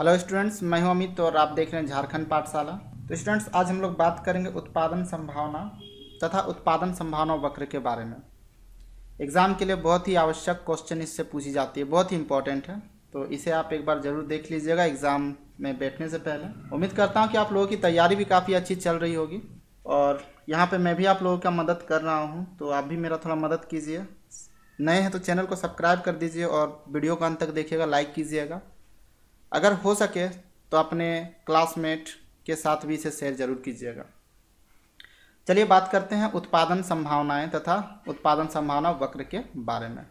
hello students मैं हूं अमित और आप देख रहे हैं झारखंड पाठशाला तो स्टूडेंट्स आज हम लोग बात करेंगे उत्पादन संभावना तथा उत्पादन संभावना वक्र के बारे में एग्ज़ाम के लिए बहुत ही आवश्यक क्वेश्चन इससे पूछी जाती है बहुत ही इंपॉर्टेंट है तो इसे आप एक बार ज़रूर देख लीजिएगा एग्ज़ाम में बैठने से पहले उम्मीद करता हूँ कि आप लोगों की तैयारी भी काफ़ी अच्छी चल रही होगी और यहाँ पर मैं भी आप लोगों का मदद कर रहा हूँ तो आप भी मेरा थोड़ा मदद कीजिए नए हैं तो चैनल को सब्सक्राइब कर दीजिए और वीडियो को अंत तक देखिएगा लाइक कीजिएगा अगर हो सके तो अपने क्लासमेट के साथ भी इसे शेयर जरूर कीजिएगा चलिए बात करते हैं उत्पादन संभावनाएं तथा उत्पादन संभावना वक्र के बारे में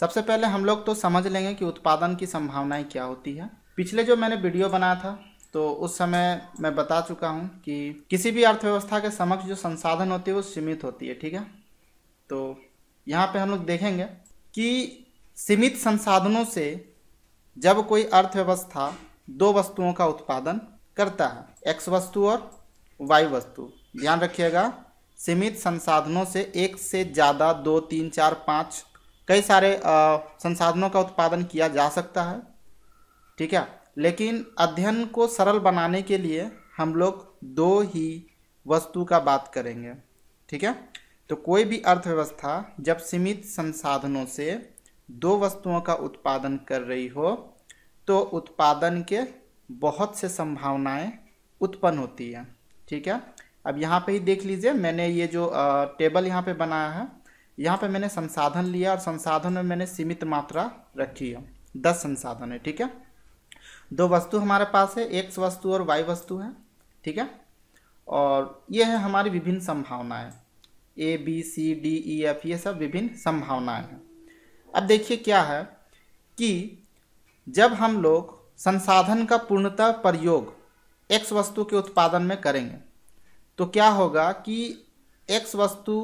सबसे पहले हम लोग तो समझ लेंगे कि उत्पादन की संभावनाएं क्या होती है पिछले जो मैंने वीडियो बनाया था तो उस समय मैं बता चुका हूँ कि किसी भी अर्थव्यवस्था के समक्ष जो संसाधन होती है वो सीमित होती है ठीक है तो यहाँ पे हम लोग देखेंगे कि सीमित संसाधनों से जब कोई अर्थव्यवस्था दो वस्तुओं का उत्पादन करता है एक्स वस्तु और वाई वस्तु ध्यान रखिएगा सीमित संसाधनों से एक से ज़्यादा दो तीन चार पाँच कई सारे आ, संसाधनों का उत्पादन किया जा सकता है ठीक है लेकिन अध्ययन को सरल बनाने के लिए हम लोग दो ही वस्तु का बात करेंगे ठीक है तो कोई भी अर्थव्यवस्था जब सीमित संसाधनों से दो वस्तुओं का उत्पादन कर रही हो तो उत्पादन के बहुत से संभावनाएं उत्पन्न होती है ठीक है अब यहाँ पे ही देख लीजिए मैंने ये जो टेबल यहाँ पे बनाया है यहाँ पे मैंने संसाधन लिया और संसाधन में मैंने सीमित मात्रा रखी है दस संसाधन है ठीक है दो वस्तु हमारे पास है एक्स वस्तु और वाई वस्तु है ठीक है और ये है हमारी विभिन्न संभावनाएं A B C D E F ये सब विभिन्न संभावनाएं हैं अब देखिए क्या है कि जब हम लोग संसाधन का पूर्णतः प्रयोग एक्स वस्तु के उत्पादन में करेंगे तो क्या होगा कि एक्स वस्तु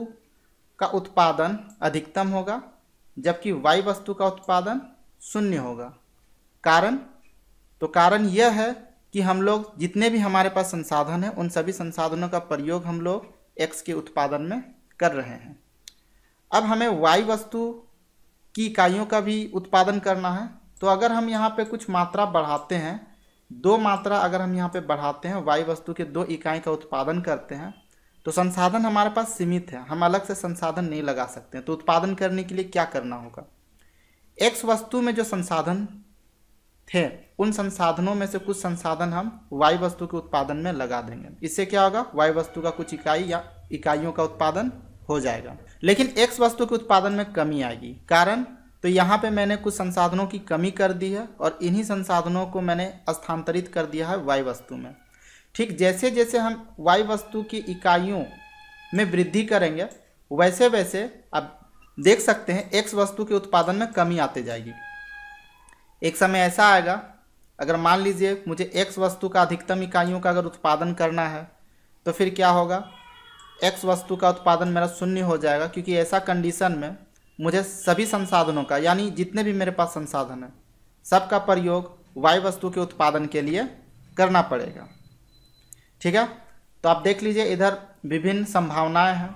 का उत्पादन अधिकतम होगा जबकि वाई वस्तु का उत्पादन शून्य होगा कारण तो कारण यह है कि हम लोग जितने भी हमारे पास संसाधन हैं उन सभी संसाधनों का प्रयोग हम लोग एक्स के उत्पादन में कर रहे हैं अब हमें वाई वस्तु की इकाइयों का भी उत्पादन करना है तो अगर हम यहाँ पे कुछ मात्रा बढ़ाते हैं दो मात्रा अगर हम यहाँ पे बढ़ाते हैं वायु वस्तु के दो इकाई का उत्पादन करते हैं तो संसाधन हमारे पास सीमित है हम अलग से संसाधन नहीं लगा सकते हैं तो उत्पादन करने के लिए क्या करना होगा एक्स वस्तु में जो संसाधन थे उन संसाधनों में से कुछ संसाधन हम वायु वस्तु के उत्पादन में लगा देंगे इससे क्या होगा वायु वस्तु का कुछ इकाई या इकाइयों का उत्पादन हो जाएगा लेकिन एक्स वस्तु के उत्पादन में कमी आएगी कारण तो यहाँ पे मैंने कुछ संसाधनों की कमी कर दी है और इन्हीं संसाधनों को मैंने स्थानांतरित कर दिया है वाई वस्तु में ठीक जैसे जैसे हम वाई वस्तु की इकाइयों में वृद्धि करेंगे वैसे वैसे अब देख सकते हैं एक्स वस्तु के उत्पादन में कमी आते जाएगी एक समय ऐसा आएगा अगर मान लीजिए मुझे एक्स वस्तु का अधिकतम इकाइयों का अगर उत्पादन करना है तो फिर क्या होगा एक्स वस्तु का उत्पादन मेरा शून्य हो जाएगा क्योंकि ऐसा कंडीशन में मुझे सभी संसाधनों का यानी जितने भी मेरे पास संसाधन हैं सबका प्रयोग वाई वस्तु के उत्पादन के लिए करना पड़ेगा ठीक है तो आप देख लीजिए इधर विभिन्न संभावनाएं हैं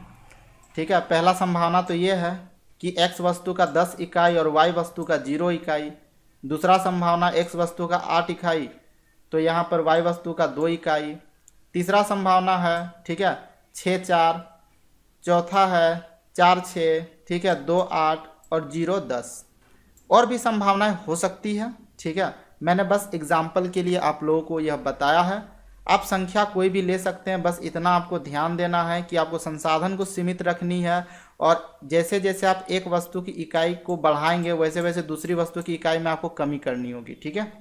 ठीक है पहला संभावना तो ये है कि एक्स वस्तु का दस इकाई और वाई वस्तु का जीरो इकाई दूसरा संभावना एक्स वस्तु का आठ इकाई तो यहाँ पर वाई वस्तु का दो इकाई तीसरा संभावना है ठीक है छः चार चौथा है चार छः ठीक है दो आठ और जीरो दस और भी संभावनाएं हो सकती है ठीक है मैंने बस एग्जाम्पल के लिए आप लोगों को यह बताया है आप संख्या कोई भी ले सकते हैं बस इतना आपको ध्यान देना है कि आपको संसाधन को सीमित रखनी है और जैसे जैसे आप एक वस्तु की इकाई को बढ़ाएंगे वैसे वैसे दूसरी वस्तु की इकाई में आपको कमी करनी होगी ठीक है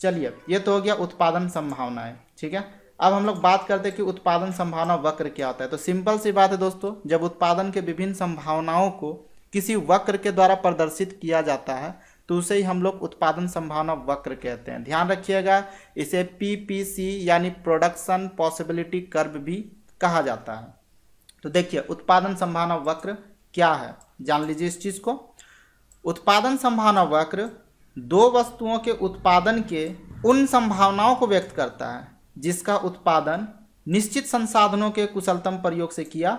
चलिए ये तो हो गया उत्पादन संभावनाएं ठीक है अब हम लोग बात करते हैं कि उत्पादन संभावना वक्र क्या होता है तो सिंपल सी बात है दोस्तों जब उत्पादन के विभिन्न संभावनाओं को किसी वक्र के द्वारा प्रदर्शित किया जाता है तो उसे ही हम लोग उत्पादन संभावना वक्र कहते हैं ध्यान रखिएगा इसे पीपीसी यानी प्रोडक्शन पॉसिबिलिटी कर्व भी कहा जाता है तो देखिए उत्पादन संभावना वक्र क्या है जान लीजिए इस चीज़ को उत्पादन संभावना वक्र दो वस्तुओं के उत्पादन के उन संभावनाओं को व्यक्त करता है जिसका उत्पादन निश्चित संसाधनों के कुशलतम प्रयोग से किया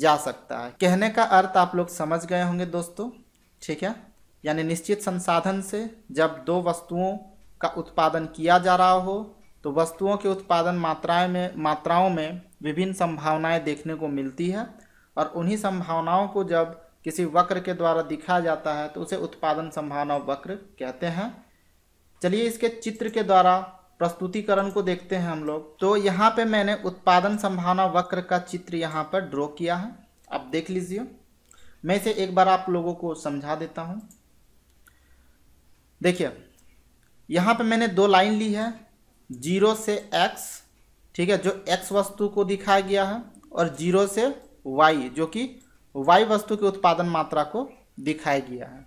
जा सकता है कहने का अर्थ आप लोग समझ गए होंगे दोस्तों ठीक है यानी निश्चित संसाधन से जब दो वस्तुओं का उत्पादन किया जा रहा हो तो वस्तुओं के उत्पादन मात्राएं में मात्राओं में विभिन्न संभावनाएं देखने को मिलती है और उन्हीं संभावनाओं को जब किसी वक्र के द्वारा दिखाया जाता है तो उसे उत्पादन संभावना वक्र कहते हैं चलिए इसके चित्र के द्वारा प्रस्तुतिकरण को देखते हैं हम लोग तो यहाँ पे मैंने उत्पादन संभावना वक्र का चित्र यहाँ पर ड्रॉ किया है आप देख लीजिए मैं इसे एक बार आप लोगों को समझा देता हूँ देखिए यहाँ पे मैंने दो लाइन ली है जीरो से एक्स ठीक है जो एक्स वस्तु को दिखाया गया है और जीरो से वाई जो कि वाई वस्तु की उत्पादन मात्रा को दिखाया गया है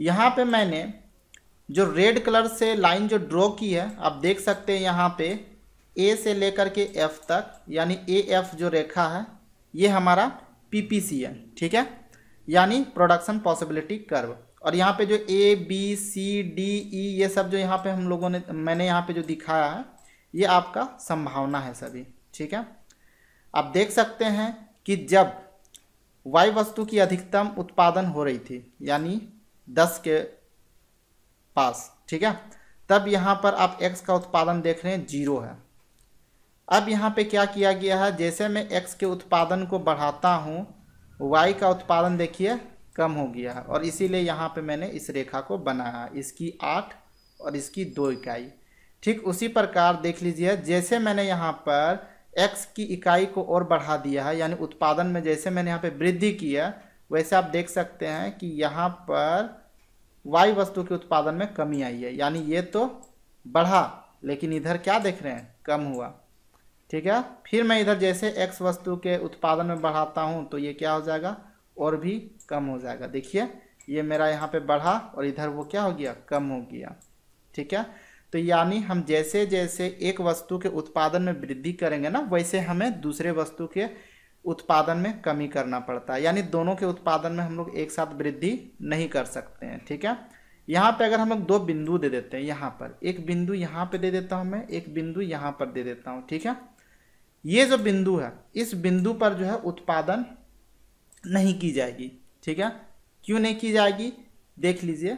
यहाँ पर मैंने जो रेड कलर से लाइन जो ड्रॉ की है आप देख सकते हैं यहाँ पे ए से लेकर के एफ तक यानी ए एफ जो रेखा है ये हमारा पी पी सी है ठीक है यानी प्रोडक्शन पॉसिबिलिटी कर्व और यहाँ पे जो ए बी सी डी ई ये सब जो यहाँ पे हम लोगों ने मैंने यहाँ पे जो दिखाया है ये आपका संभावना है सभी ठीक है आप देख सकते हैं कि जब वाई वस्तु की अधिकतम उत्पादन हो रही थी यानी दस के पास ठीक है तब यहाँ पर आप x का उत्पादन देख रहे हैं जीरो है अब यहाँ पे क्या किया गया है जैसे मैं x के उत्पादन को बढ़ाता हूँ y का उत्पादन देखिए कम हो गया है और इसीलिए यहाँ पे मैंने इस रेखा को बनाया इसकी आठ और इसकी दो इकाई ठीक उसी प्रकार देख लीजिए जैसे मैंने यहाँ पर x की इकाई को और बढ़ा दिया है यानी उत्पादन में जैसे मैंने यहाँ पर वृद्धि की है वैसे आप देख सकते हैं कि यहाँ पर वाई वस्तु के उत्पादन में कमी आई है यानी ये तो बढ़ा लेकिन इधर क्या देख रहे हैं कम हुआ ठीक है फिर मैं इधर जैसे एक्स वस्तु के उत्पादन में बढ़ाता हूँ तो ये क्या हो जाएगा और भी कम हो जाएगा देखिए ये मेरा यहाँ पे बढ़ा और इधर वो क्या हो गया कम हो गया ठीक है तो यानी हम जैसे जैसे एक वस्तु के उत्पादन में वृद्धि करेंगे ना वैसे हमें दूसरे वस्तु के उत्पादन में कमी करना पड़ता है यानी दोनों के उत्पादन में हम लोग एक साथ वृद्धि नहीं कर सकते हैं ठीक है यहाँ पे अगर हम लोग दो बिंदु दे देते हैं यहाँ पर एक बिंदु यहाँ पे दे देता हूँ मैं एक बिंदु यहाँ पर दे देता हूँ ठीक है ये जो बिंदु है इस बिंदु पर जो है उत्पादन नहीं की जाएगी ठीक है क्यों नहीं की जाएगी देख लीजिए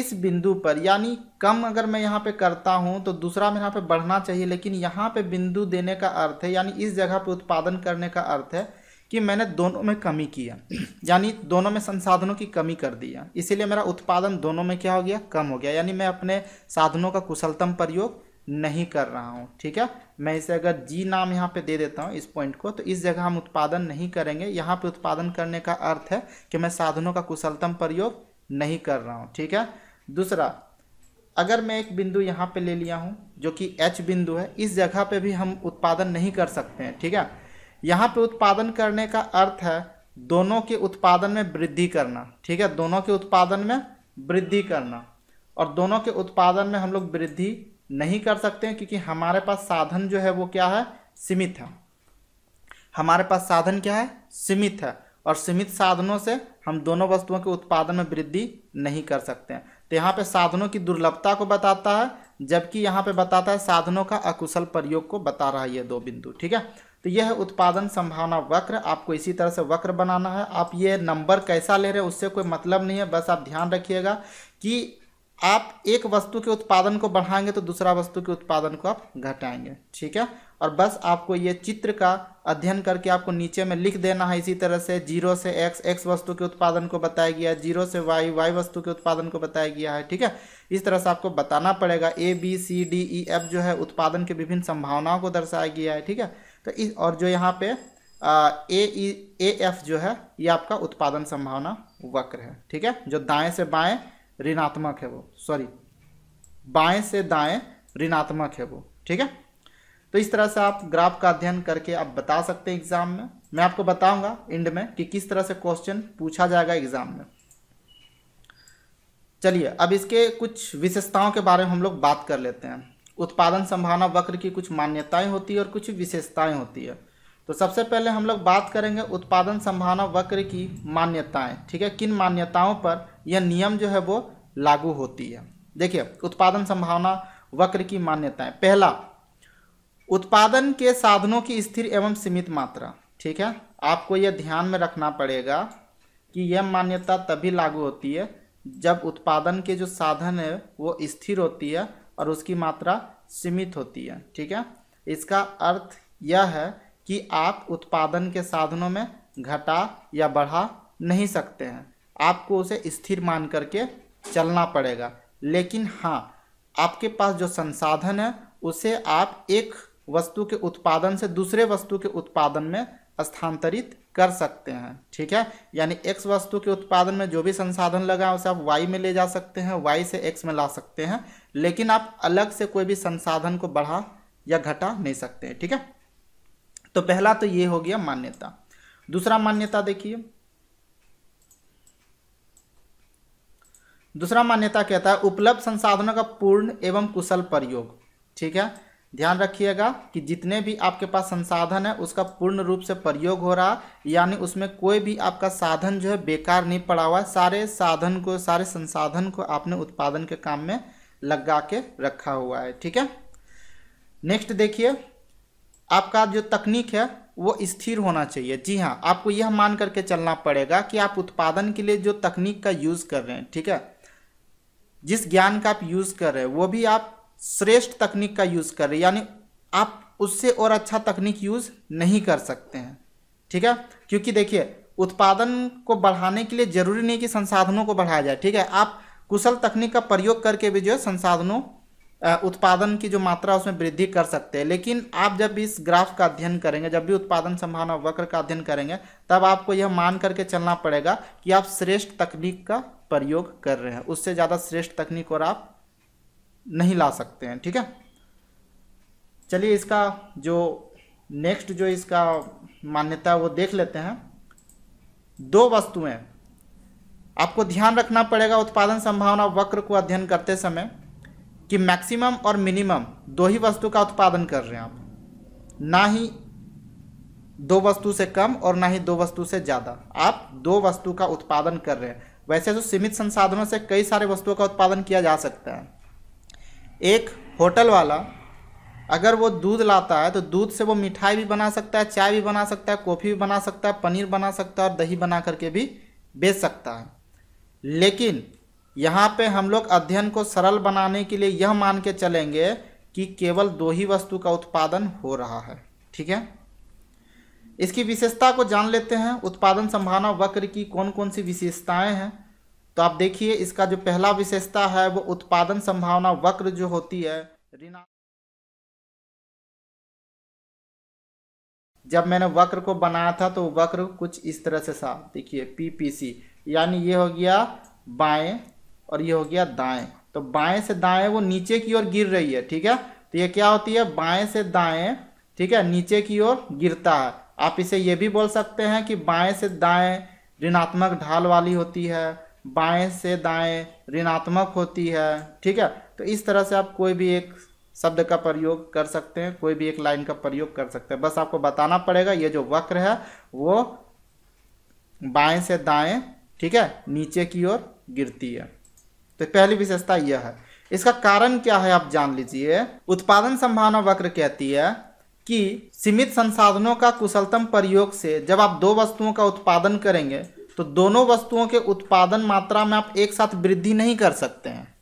इस बिंदु पर यानी कम अगर मैं यहाँ पे करता हूँ तो दूसरा में यहाँ पे बढ़ना चाहिए लेकिन यहाँ पे बिंदु देने का अर्थ है यानी इस जगह पे उत्पादन करने का अर्थ है कि मैंने दोनों में कमी किया यानी दोनों में संसाधनों की कमी कर दिया इसीलिए मेरा उत्पादन दोनों में क्या हो गया कम हो गया यानी मैं अपने साधनों का कुशलतम प्रयोग नहीं कर रहा हूँ ठीक है मैं इसे अगर जी नाम यहाँ पे दे देता हूँ इस पॉइंट को तो इस जगह हम उत्पादन नहीं करेंगे यहाँ पे उत्पादन करने का अर्थ है कि मैं साधनों का कुशलतम प्रयोग नहीं कर रहा हूँ ठीक है दूसरा अगर मैं एक बिंदु यहाँ पे ले लिया हूँ जो कि एच बिंदु है इस जगह पे भी हम उत्पादन नहीं कर सकते हैं ठीक है यहाँ पे उत्पादन करने का अर्थ है दोनों के उत्पादन में वृद्धि करना ठीक है दोनों के उत्पादन में वृद्धि करना और दोनों के उत्पादन में हम लोग वृद्धि नहीं कर सकते हैं क्योंकि हमारे पास साधन जो है वो क्या है सीमित है हमारे पास साधन क्या है सीमित है और सीमित साधनों से हम दोनों वस्तुओं के उत्पादन में वृद्धि नहीं कर सकते हैं तो यहाँ पे साधनों की दुर्लभता को बताता है जबकि यहाँ पे बताता है साधनों का अकुशल प्रयोग को बता रहा है ये दो बिंदु ठीक है तो यह उत्पादन संभावना वक्र आपको इसी तरह से वक्र बनाना है आप ये नंबर कैसा ले रहे हैं उससे कोई मतलब नहीं है बस आप ध्यान रखिएगा कि आप एक वस्तु के उत्पादन को बढ़ाएंगे तो दूसरा वस्तु के उत्पादन को आप घटाएंगे ठीक है और बस आपको ये चित्र का अध्ययन करके आपको नीचे में लिख देना है इसी तरह से जीरो से एक्स एक्स वस्तु के उत्पादन को बताया गया है जीरो से वाई वाई वस्तु के उत्पादन को बताया गया है ठीक है इस तरह से आपको बताना पड़ेगा A B C D E F जो है उत्पादन के विभिन्न संभावनाओं को दर्शाया गया है ठीक है तो इस और जो यहाँ पे ए ई ए एफ जो है ये आपका उत्पादन संभावना वक्र है ठीक है जो दाएँ से बाएँ ऋणात्मक है वो सॉरी बाएं से दाएं ऋणात्मक है वो ठीक है तो इस तरह से आप ग्राफ का अध्ययन करके आप बता सकते हैं एग्जाम में मैं आपको बताऊंगा एंड में कि किस तरह से क्वेश्चन पूछा जाएगा एग्जाम में चलिए अब इसके कुछ विशेषताओं के बारे में हम लोग बात कर लेते हैं उत्पादन संभावना वक्र की कुछ मान्यताएं होती है और कुछ विशेषताएं होती है तो सबसे पहले हम लोग बात करेंगे उत्पादन संभावना वक्र की मान्यताएं ठीक है किन मान्यताओं पर यह नियम जो है वो लागू होती है देखिए उत्पादन संभावना वक्र की मान्यताएं पहला उत्पादन के साधनों की स्थिर एवं सीमित मात्रा ठीक है आपको यह ध्यान में रखना पड़ेगा कि यह मान्यता तभी लागू होती है जब उत्पादन के जो साधन है वो स्थिर होती है और उसकी मात्रा सीमित होती है ठीक है इसका अर्थ यह है कि आप उत्पादन के साधनों में घटा या बढ़ा नहीं सकते हैं आपको उसे स्थिर मान करके चलना पड़ेगा लेकिन हाँ आपके पास जो संसाधन है उसे आप एक वस्तु के उत्पादन से दूसरे वस्तु के उत्पादन में स्थानांतरित कर सकते हैं ठीक है यानी एक्स वस्तु के उत्पादन में जो भी संसाधन लगा उसे आप वाई में ले जा सकते हैं वाई से एक्स में ला सकते हैं लेकिन आप अलग से कोई भी संसाधन को बढ़ा या घटा नहीं सकते हैं ठीक है तो पहला तो ये हो गया मान्यता दूसरा मान्यता देखिए दूसरा मान्यता कहता है उपलब्ध संसाधनों का पूर्ण एवं कुशल प्रयोग ठीक है ध्यान रखिएगा कि जितने भी आपके पास संसाधन है उसका पूर्ण रूप से प्रयोग हो रहा यानी उसमें कोई भी आपका साधन जो है बेकार नहीं पड़ा हुआ है सारे साधन को सारे संसाधन को आपने उत्पादन के काम में लगा के रखा हुआ है ठीक है नेक्स्ट देखिए आपका जो तकनीक है वो स्थिर होना चाहिए जी हाँ आपको यह मान करके चलना पड़ेगा कि आप उत्पादन के लिए जो तकनीक का यूज़ कर रहे हैं ठीक है जिस ज्ञान का आप यूज़ कर रहे हैं वो भी आप श्रेष्ठ तकनीक का यूज़ कर रहे हैं यानी आप उससे और अच्छा तकनीक यूज़ नहीं कर सकते हैं ठीक है क्योंकि देखिए उत्पादन को बढ़ाने के लिए ज़रूरी नहीं कि संसाधनों को बढ़ाया जाए ठीक है आप कुशल तकनीक का प्रयोग करके भी जो है संसाधनों उत्पादन की जो मात्रा उसमें वृद्धि कर सकते हैं लेकिन आप जब इस ग्राफ का अध्ययन करेंगे जब भी उत्पादन संभावना वक्र का अध्ययन करेंगे तब आपको यह मान करके चलना पड़ेगा कि आप श्रेष्ठ तकनीक का प्रयोग कर रहे हैं उससे ज़्यादा श्रेष्ठ तकनीक और आप नहीं ला सकते हैं ठीक है चलिए इसका जो नेक्स्ट जो इसका मान्यता है वो देख लेते हैं दो वस्तुएं आपको ध्यान रखना पड़ेगा उत्पादन संभावना वक्र को अध्ययन करते समय कि मैक्सिमम और मिनिमम दो ही वस्तु का उत्पादन कर रहे हैं आप ना ही दो वस्तु से कम और ना ही दो वस्तु से ज़्यादा आप दो वस्तु का उत्पादन कर रहे हैं वैसे तो सीमित संसाधनों से कई सारे वस्तुओं का उत्पादन किया जा सकता है एक होटल वाला अगर वो दूध लाता है तो दूध से वो मिठाई भी बना सकता है चाय भी बना सकता है कॉफ़ी भी बना सकता है पनीर बना सकता है और दही बना करके भी बेच सकता है लेकिन यहाँ पे हम लोग अध्ययन को सरल बनाने के लिए यह मान के चलेंगे कि केवल दो ही वस्तु का उत्पादन हो रहा है ठीक है इसकी विशेषता को जान लेते हैं उत्पादन संभावना वक्र की कौन कौन सी विशेषताएं हैं तो आप देखिए इसका जो पहला विशेषता है वो उत्पादन संभावना वक्र जो होती है ऋणा जब मैंने वक्र को बनाया था तो वक्र कुछ इस तरह से था देखिए पीपीसी यानी ये हो गया बाएं और ये हो गया दाएं तो बाएं से दाएं वो नीचे की ओर गिर रही है ठीक है तो ये क्या होती है बाएं से दाएं ठीक है नीचे की ओर गिरता है आप इसे ये भी बोल सकते हैं कि बाएं से दाएं ऋणात्मक ढाल वाली होती है बाएं से दाएं ऋणात्मक होती है ठीक है तो इस तरह से आप कोई भी एक शब्द का प्रयोग कर सकते हैं कोई भी एक लाइन का प्रयोग कर सकते हैं बस आपको बताना पड़ेगा ये जो वक्र है वो बाएं से दाएं ठीक है नीचे की ओर गिरती है तो पहली विशेषता यह है इसका कारण क्या है आप जान लीजिए उत्पादन संभावना वक्र कहती है कि सीमित संसाधनों का कुशलतम प्रयोग से जब आप दो वस्तुओं का उत्पादन करेंगे तो दोनों वस्तुओं के उत्पादन मात्रा में आप एक साथ वृद्धि नहीं कर सकते हैं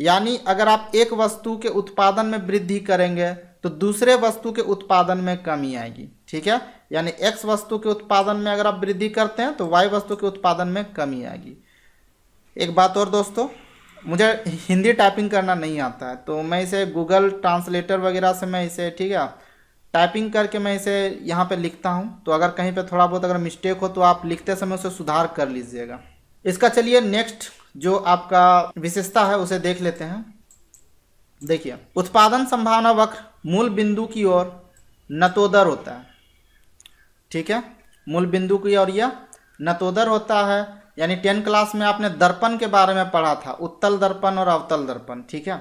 यानी अगर आप एक वस्तु के उत्पादन में वृद्धि करेंगे तो दूसरे वस्तु के उत्पादन में कमी आएगी ठीक है यानी एक्स वस्तु के उत्पादन में अगर आप वृद्धि करते हैं तो वाई वस्तु के उत्पादन में कमी आएगी एक बात और दोस्तों मुझे हिंदी टाइपिंग करना नहीं आता है तो मैं इसे गूगल ट्रांसलेटर वगैरह से मैं इसे ठीक है टाइपिंग करके मैं इसे यहाँ पे लिखता हूँ तो अगर कहीं पे थोड़ा बहुत अगर मिस्टेक हो तो आप लिखते समय उसे सुधार कर लीजिएगा इसका चलिए नेक्स्ट जो आपका विशेषता है उसे देख लेते हैं देखिए उत्पादन संभावना वक्र मूल बिंदु की ओर नतोदर होता है ठीक है मूल बिंदु की ओर यह नतोदर होता है यानी टेन क्लास में आपने दर्पण के बारे में पढ़ा था उत्तल दर्पण और अवतल दर्पण ठीक है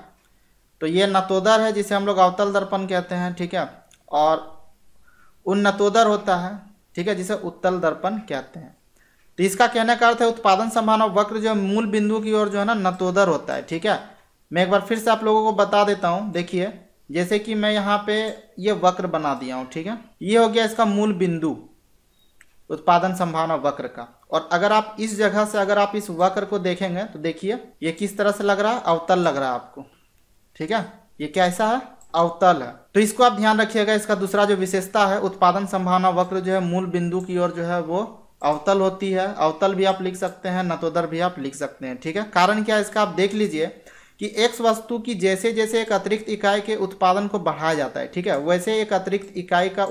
तो ये नतोदर है जिसे हम लोग अवतल दर्पण कहते हैं ठीक है और उन नतोदर होता है ठीक है जिसे उत्तल दर्पण कहते हैं तो इसका कहने का अर्थ है उत्पादन संभावना वक्र जो मूल बिंदु की ओर जो है ना नतोदर होता है ठीक है मैं एक बार फिर से आप लोगों को बता देता हूँ देखिए जैसे कि मैं यहाँ पे ये वक्र बना दिया हूँ ठीक है ये हो गया इसका मूल बिंदु उत्पादन संभावना वक्र का और अगर आप इस जगह से अगर आप इस वक्र को देखेंगे तो देखिए ये किस तरह से लग रहा है अवतल लग रहा है आपको ठीक है ये कैसा है अवतल है तो इसको आप ध्यान रखिएगा इसका दूसरा जो विशेषता है उत्पादन संभावना वक्र जो है मूल बिंदु की ओर जो है वो अवतल होती है अवतल भी आप लिख सकते हैं नतोदर भी आप लिख सकते हैं ठीक है कारण क्या है इसका आप देख लीजिए कि एक्स वस्तु की जैसे जैसे एक अतिरिक्त इकाई के उत्पादन को बढ़ाया जाता है ठीक है वैसे एक अतिरिक्त इकाई का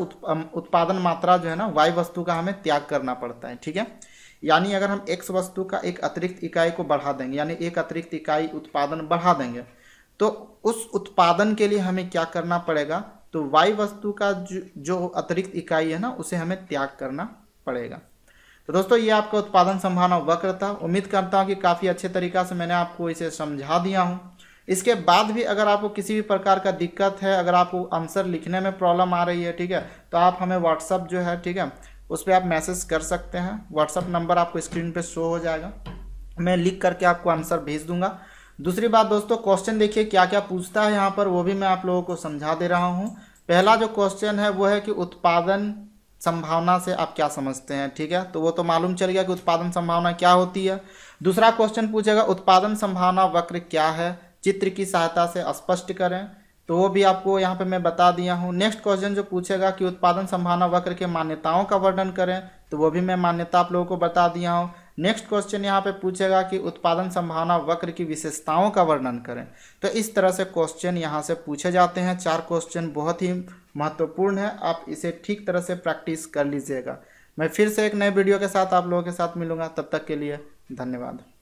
उत्पादन मात्रा जो है ना वाई वस्तु का हमें त्याग करना पड़ता है ठीक है यानी अगर हम एक्स वस्तु का एक अतिरिक्त इकाई को बढ़ा देंगे यानी एक अतिरिक्त इकाई उत्पादन बढ़ा देंगे तो उस उत्पादन के लिए हमें क्या करना पड़ेगा तो वाई वस्तु का जो अतिरिक्त इकाई है ना उसे हमें त्याग करना पड़ेगा तो दोस्तों ये आपका उत्पादन संभावना वक्र था उम्मीद करता हूँ कि काफ़ी अच्छे तरीका से मैंने आपको इसे समझा दिया हूँ इसके बाद भी अगर आपको किसी भी प्रकार का दिक्कत है अगर आपको आंसर लिखने में प्रॉब्लम आ रही है ठीक है तो आप हमें व्हाट्सअप जो है ठीक है उस पर आप मैसेज कर सकते हैं व्हाट्सअप नंबर आपको स्क्रीन पर शो हो जाएगा मैं लिख करके आपको आंसर भेज दूंगा दूसरी बात दोस्तों क्वेश्चन देखिए क्या क्या पूछता है यहाँ पर वो भी मैं आप लोगों को समझा दे रहा हूँ पहला जो क्वेश्चन है वो है कि उत्पादन संभावना से आप क्या समझते हैं ठीक है तो वो तो मालूम चल गया कि उत्पादन संभावना क्या होती है दूसरा क्वेश्चन पूछेगा उत्पादन संभावना वक्र क्या है चित्र की सहायता से स्पष्ट करें तो वो भी आपको यहाँ पे मैं बता दिया हूँ नेक्स्ट क्वेश्चन जो पूछेगा कि उत्पादन संभावना वक्र के मान्यताओं का वर्णन करें तो वो भी मैं मान्यता आप लोगों को बता दिया हूँ नेक्स्ट क्वेश्चन यहाँ पे पूछेगा कि उत्पादन संभावना वक्र की विशेषताओं का वर्णन करें तो इस तरह से क्वेश्चन यहाँ से पूछे जाते हैं चार क्वेश्चन बहुत ही महत्वपूर्ण है आप इसे ठीक तरह से प्रैक्टिस कर लीजिएगा मैं फिर से एक नए वीडियो के साथ आप लोगों के साथ मिलूंगा तब तक के लिए धन्यवाद